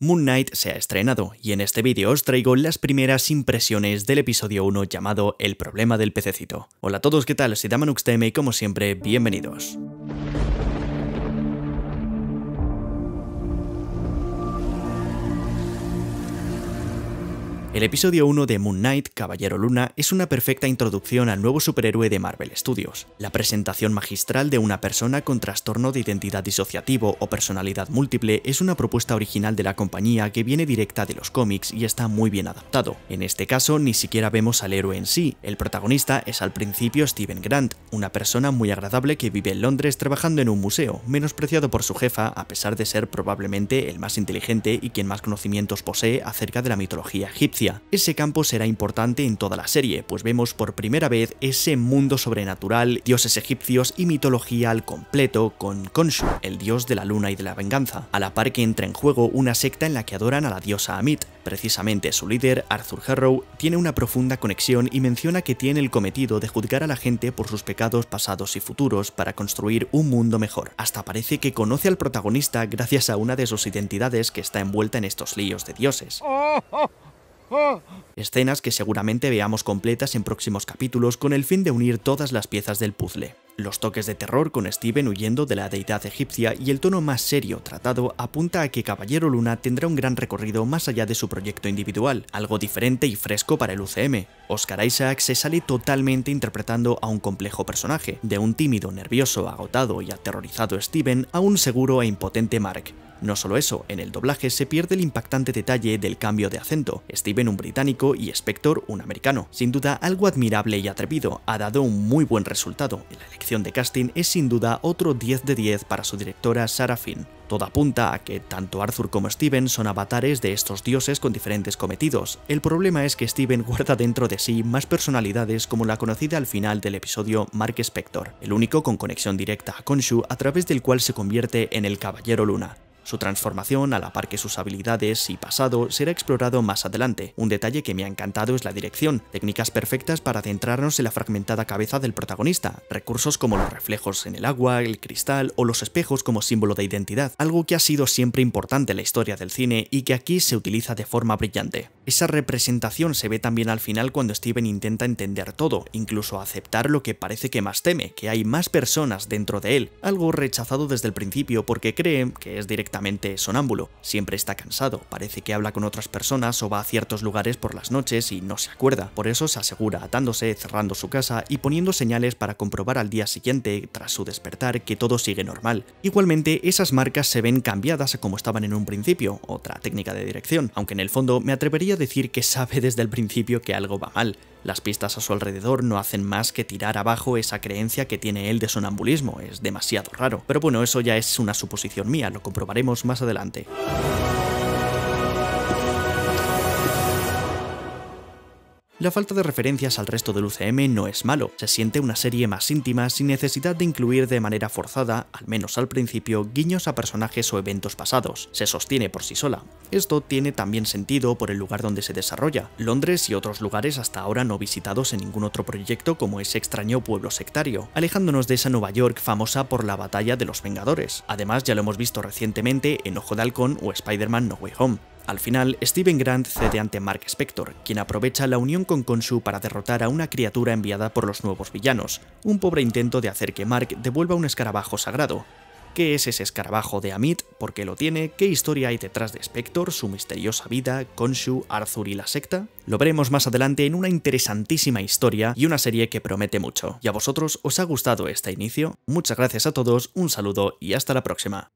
Moon Knight se ha estrenado y en este vídeo os traigo las primeras impresiones del episodio 1 llamado El problema del pececito. Hola a todos, ¿qué tal? Soy Damanux y como siempre, bienvenidos. El episodio 1 de Moon Knight, Caballero Luna, es una perfecta introducción al nuevo superhéroe de Marvel Studios, la presentación magistral de una persona con trastorno de identidad disociativo o personalidad múltiple es una propuesta original de la compañía que viene directa de los cómics y está muy bien adaptado. En este caso, ni siquiera vemos al héroe en sí, el protagonista es al principio Steven Grant, una persona muy agradable que vive en Londres trabajando en un museo, menospreciado por su jefa a pesar de ser probablemente el más inteligente y quien más conocimientos posee acerca de la mitología egipcia ese campo será importante en toda la serie, pues vemos por primera vez ese mundo sobrenatural, dioses egipcios y mitología al completo con Khonshu, el dios de la luna y de la venganza, a la par que entra en juego una secta en la que adoran a la diosa Amit. Precisamente su líder, Arthur Harrow, tiene una profunda conexión y menciona que tiene el cometido de juzgar a la gente por sus pecados pasados y futuros para construir un mundo mejor. Hasta parece que conoce al protagonista gracias a una de sus identidades que está envuelta en estos líos de dioses. Oh, oh, oh. Escenas que seguramente veamos completas en próximos capítulos con el fin de unir todas las piezas del puzzle. Los toques de terror con Steven huyendo de la deidad egipcia y el tono más serio tratado apunta a que Caballero Luna tendrá un gran recorrido más allá de su proyecto individual, algo diferente y fresco para el UCM. Oscar Isaac se sale totalmente interpretando a un complejo personaje, de un tímido, nervioso, agotado y aterrorizado Steven a un seguro e impotente Mark, no solo eso, en el doblaje se pierde el impactante detalle del cambio de acento. Steven un británico y Spector un americano. Sin duda algo admirable y atrevido, ha dado un muy buen resultado. La elección de casting es sin duda otro 10 de 10 para su directora Sarah Finn. Todo apunta a que tanto Arthur como Steven son avatares de estos dioses con diferentes cometidos. El problema es que Steven guarda dentro de sí más personalidades como la conocida al final del episodio Mark Spector, el único con conexión directa a Konshu a través del cual se convierte en el Caballero Luna. Su transformación, a la par que sus habilidades y pasado, será explorado más adelante. Un detalle que me ha encantado es la dirección, técnicas perfectas para centrarnos en la fragmentada cabeza del protagonista, recursos como los reflejos en el agua, el cristal o los espejos como símbolo de identidad, algo que ha sido siempre importante en la historia del cine y que aquí se utiliza de forma brillante. Esa representación se ve también al final cuando Steven intenta entender todo, incluso aceptar lo que parece que más teme, que hay más personas dentro de él, algo rechazado desde el principio porque cree que es directamente sonámbulo, siempre está cansado, parece que habla con otras personas o va a ciertos lugares por las noches y no se acuerda, por eso se asegura atándose, cerrando su casa y poniendo señales para comprobar al día siguiente, tras su despertar, que todo sigue normal. Igualmente, esas marcas se ven cambiadas a como estaban en un principio, otra técnica de dirección, aunque en el fondo me atrevería a decir que sabe desde el principio que algo va mal. Las pistas a su alrededor no hacen más que tirar abajo esa creencia que tiene él de sonambulismo, es demasiado raro. Pero bueno, eso ya es una suposición mía, lo comprobaremos más adelante. La falta de referencias al resto del UCM no es malo, se siente una serie más íntima sin necesidad de incluir de manera forzada, al menos al principio, guiños a personajes o eventos pasados, se sostiene por sí sola. Esto tiene también sentido por el lugar donde se desarrolla, Londres y otros lugares hasta ahora no visitados en ningún otro proyecto como ese extraño pueblo sectario, alejándonos de esa Nueva York famosa por la batalla de los Vengadores. Además ya lo hemos visto recientemente en Ojo de Halcón o Spider-Man No Way Home. Al final, Steven Grant cede ante Mark Spector, quien aprovecha la unión con Konsu para derrotar a una criatura enviada por los nuevos villanos, un pobre intento de hacer que Mark devuelva un escarabajo sagrado, ¿Qué es ese escarabajo de Amit? ¿Por qué lo tiene? ¿Qué historia hay detrás de Spector, su misteriosa vida, Konshu, Arthur y la secta? Lo veremos más adelante en una interesantísima historia y una serie que promete mucho. ¿Y a vosotros os ha gustado este inicio? Muchas gracias a todos, un saludo y hasta la próxima.